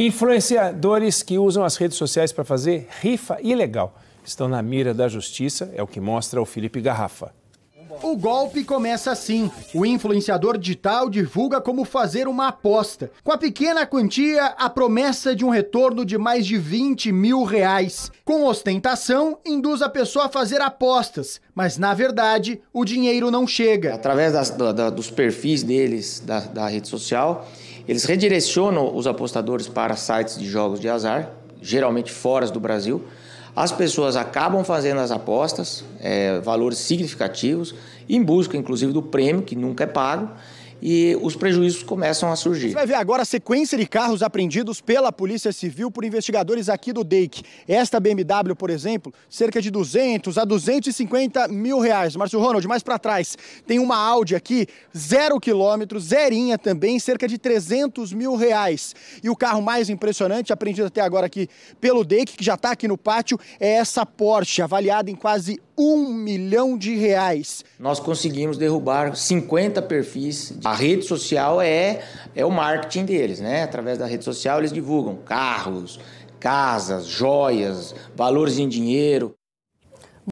Influenciadores que usam as redes sociais para fazer rifa ilegal estão na mira da justiça, é o que mostra o Felipe Garrafa. O golpe começa assim. O influenciador digital divulga como fazer uma aposta. Com a pequena quantia, a promessa de um retorno de mais de 20 mil reais. Com ostentação, induz a pessoa a fazer apostas, mas na verdade o dinheiro não chega. Através das, da, dos perfis deles, da, da rede social, eles redirecionam os apostadores para sites de jogos de azar, geralmente fora do Brasil. As pessoas acabam fazendo as apostas, é, valores significativos, em busca inclusive do prêmio, que nunca é pago, e os prejuízos começam a surgir. Você vai ver agora a sequência de carros apreendidos pela Polícia Civil por investigadores aqui do DEIC. Esta BMW, por exemplo, cerca de 200 a 250 mil reais. Márcio Ronald, mais para trás, tem uma Audi aqui, zero quilômetro, zerinha também, cerca de 300 mil reais. E o carro mais impressionante, apreendido até agora aqui pelo DEIC, que já está aqui no pátio, é essa Porsche, avaliada em quase um milhão de reais. Nós conseguimos derrubar 50 perfis de a rede social é, é o marketing deles, né? Através da rede social eles divulgam carros, casas, joias, valores em dinheiro.